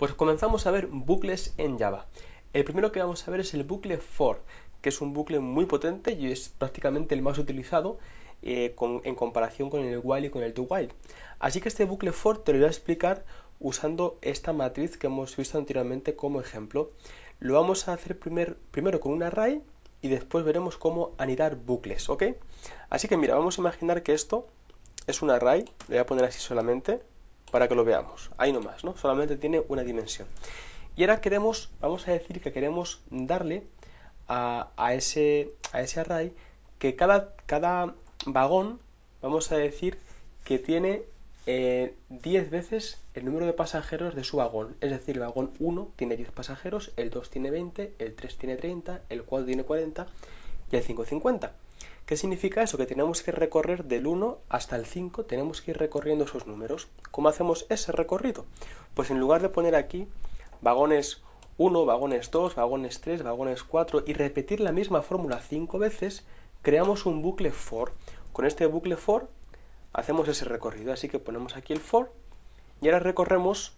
Pues comenzamos a ver bucles en Java. El primero que vamos a ver es el bucle for, que es un bucle muy potente y es prácticamente el más utilizado eh, en comparación con el while y con el do while. Así que este bucle for te lo voy a explicar usando esta matriz que hemos visto anteriormente como ejemplo. Lo vamos a hacer primero con un array y después veremos cómo anidar bucles, ¿ok? Así que mira, vamos a imaginar que esto es un array, le voy a poner así solamente, para que lo veamos. Ahí nomás, ¿no? Solamente tiene una dimensión. Y ahora queremos, vamos a decir que queremos darle a, ese, a ese array que cada, cada vagón, vamos a decir que tiene 10 eh, veces el número de pasajeros de su vagón. Es decir, el vagón 1 tiene 10 pasajeros, el 2 tiene 20, el 3 tiene 30, el 4 tiene 40 y el 5 50. ¿Qué significa eso? Que tenemos que recorrer del 1 hasta el 5, tenemos que ir recorriendo esos números. ¿Cómo hacemos ese recorrido? Pues en lugar de poner aquí vagones 1, vagones 2, vagones 3, vagones 4 y repetir la misma fórmula 5 veces, creamos un bucle for. Con este bucle for hacemos ese recorrido, así que ponemos aquí el for y ahora recorremos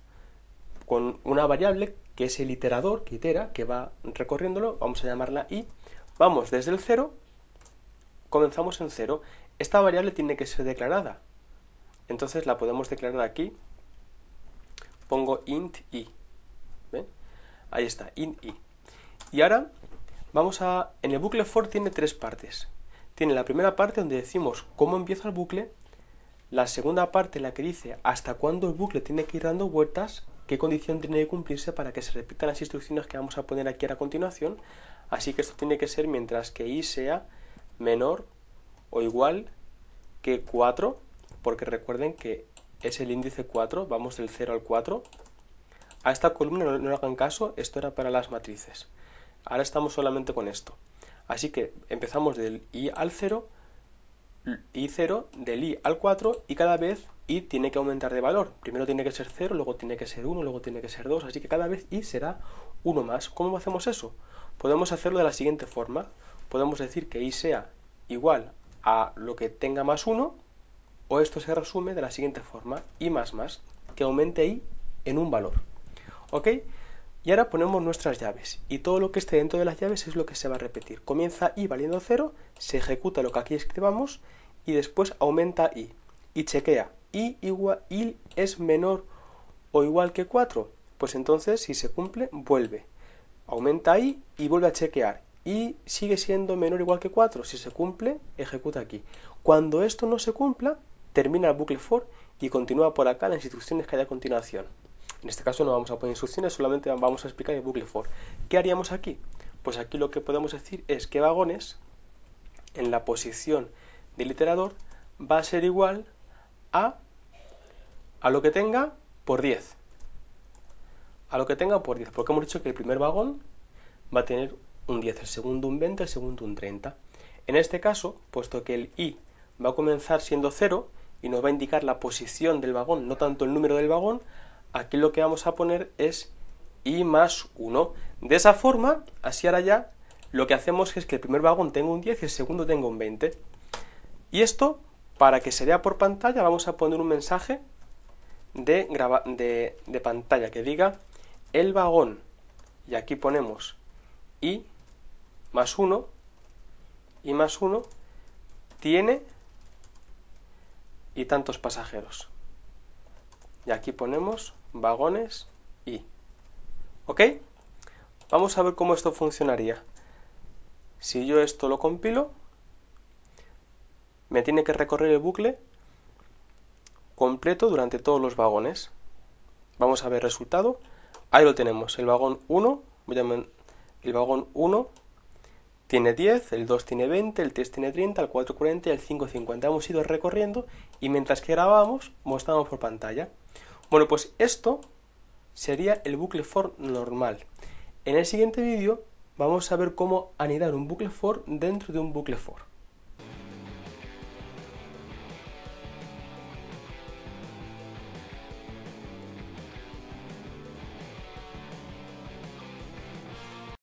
con una variable que es el iterador, que itera, que va recorriéndolo, vamos a llamarla i. Vamos desde el 0 comenzamos en cero, esta variable tiene que ser declarada. Entonces la podemos declarar aquí. Pongo int i. ¿Ven? Ahí está, int i. Y ahora vamos a... En el bucle for tiene tres partes. Tiene la primera parte donde decimos cómo empieza el bucle, la segunda parte la que dice hasta cuándo el bucle tiene que ir dando vueltas, qué condición tiene que cumplirse para que se repitan las instrucciones que vamos a poner aquí a continuación. Así que esto tiene que ser mientras que i sea menor o igual que 4, porque recuerden que es el índice 4, vamos del 0 al 4. A esta columna no, hagan caso, esto era para las matrices. Ahora estamos solamente con esto. Así que empezamos del i al 0, i 0, del i al 4 y cada vez i tiene que aumentar de valor. Primero tiene que ser 0, luego tiene que ser 1, luego tiene que ser 2, así que cada vez i será 1 más. ¿Cómo hacemos eso? Podemos hacerlo de la siguiente forma podemos decir que i sea igual a lo que tenga más 1, o esto se resume de la siguiente forma, i más más, que aumente i en un valor. ¿Ok? Y ahora ponemos nuestras llaves, y todo lo que esté dentro de las llaves es lo que se va a repetir. Comienza i valiendo 0, se ejecuta lo que aquí escribamos, y después aumenta i, y chequea, i, igual, i es menor o igual que 4, pues entonces si se cumple, vuelve. Aumenta i y vuelve a chequear, y sigue siendo menor o igual que 4. Si se cumple, ejecuta aquí. Cuando esto no se cumpla, termina el bucle for y continúa por acá las instrucciones que hay a continuación. En este caso no vamos a poner instrucciones, solamente vamos a explicar el bucle for. ¿Qué haríamos aquí? Pues aquí lo que podemos decir es que vagones en la posición del iterador va a ser igual a, a lo que tenga por 10. A lo que tenga por 10, porque hemos dicho que el primer vagón va a tener un 10 el segundo, un 20, el segundo un 30. En este caso, puesto que el i va a comenzar siendo 0 y nos va a indicar la posición del vagón, no tanto el número del vagón, aquí lo que vamos a poner es i más 1. De esa forma, así ahora ya, lo que hacemos es que el primer vagón tenga un 10 y el segundo tenga un 20. Y esto, para que se vea por pantalla, vamos a poner un mensaje de, de, de pantalla que diga el vagón. Y aquí ponemos i más 1 y más uno tiene y tantos pasajeros. Y aquí ponemos vagones y. ¿Ok? Vamos a ver cómo esto funcionaría. Si yo esto lo compilo, me tiene que recorrer el bucle completo durante todos los vagones. Vamos a ver el resultado. Ahí lo tenemos, el vagón 1, el vagón 1 tiene 10, el 2 tiene 20, el 3 tiene 30, el 4.40 40 y el 5 Hemos ido recorriendo y mientras que grabábamos mostrábamos por pantalla. Bueno, pues esto sería el bucle for normal. En el siguiente vídeo vamos a ver cómo anidar un bucle for dentro de un bucle for.